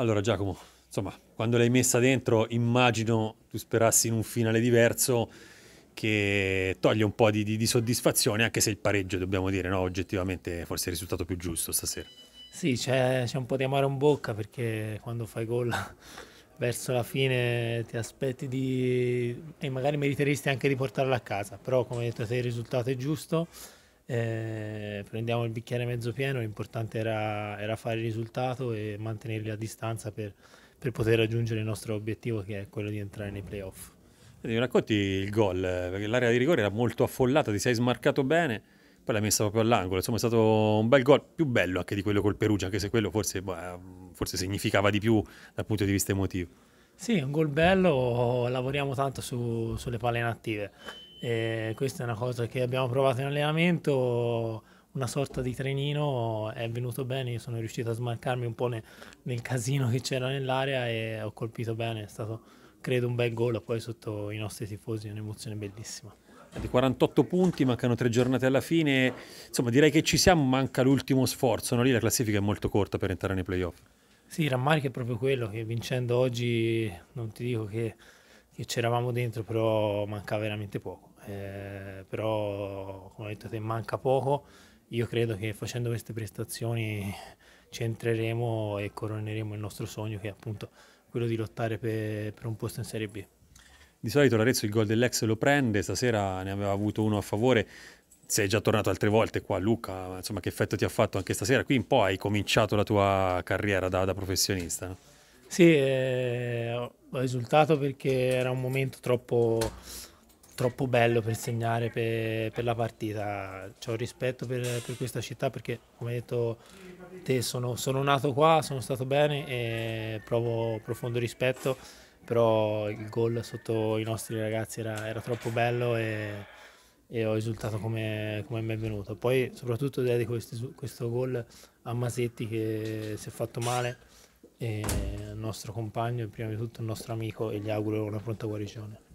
Allora Giacomo, insomma, quando l'hai messa dentro immagino tu sperassi in un finale diverso che toglie un po' di, di, di soddisfazione, anche se il pareggio, dobbiamo dire, no? oggettivamente forse è il risultato più giusto stasera. Sì, c'è, un po' di amaro in bocca perché quando fai gol verso la fine ti aspetti di... e magari meriteresti anche di portarla a casa, però come hai detto te il risultato è giusto eh, prendiamo il bicchiere mezzo pieno, l'importante era, era, fare il risultato e mantenerli a distanza per, per poter raggiungere il nostro obiettivo che è quello di entrare nei playoff. Mi racconti il gol, perché l'area di rigore era molto affollata, ti sei smarcato bene, poi l'hai messa proprio all'angolo, insomma è stato un bel gol, più bello anche di quello col Perugia, anche se quello forse, boh, eh, forse significava di più dal punto di vista emotivo. Sì, un gol bello, lavoriamo tanto su, sulle palle inattive. E questa è una cosa che abbiamo provato in allenamento, una sorta di trenino è venuto bene, io sono riuscito a smarcarmi un po' ne, nel casino che c'era nell'area e ho colpito bene, è stato credo un bel gol, poi sotto i nostri tifosi un'emozione bellissima di 48 punti, mancano tre giornate alla fine, insomma direi che ci siamo, manca l'ultimo sforzo, no? lì la classifica è molto corta per entrare nei playoff. Sì, il rammarico è proprio quello che vincendo oggi non ti dico che e c'eravamo dentro, però mancava veramente poco. Eh, però, come ho detto te, manca poco. Io credo che facendo queste prestazioni ci entreremo e coroneremo il nostro sogno, che è appunto quello di lottare per, per un posto in Serie B. Di solito l'Arezzo il gol dell'ex lo prende, stasera ne aveva avuto uno a favore. Sei già tornato altre volte qua, Luca. Insomma, che effetto ti ha fatto anche stasera? Qui un po' hai cominciato la tua carriera da, da professionista. No? Sì, eh, ho esultato perché era un momento troppo, troppo bello per segnare per, per la partita. Ho rispetto per, per, questa città perché, come hai detto te, sono, sono nato qua, sono stato bene e provo profondo rispetto, però il gol sotto i nostri ragazzi era, era troppo bello e e ho esultato come, come mi è venuto. Poi soprattutto dedico questo, questo gol a Masetti che si è fatto male il nostro compagno e prima di tutto il nostro amico e gli auguro una pronta guarigione.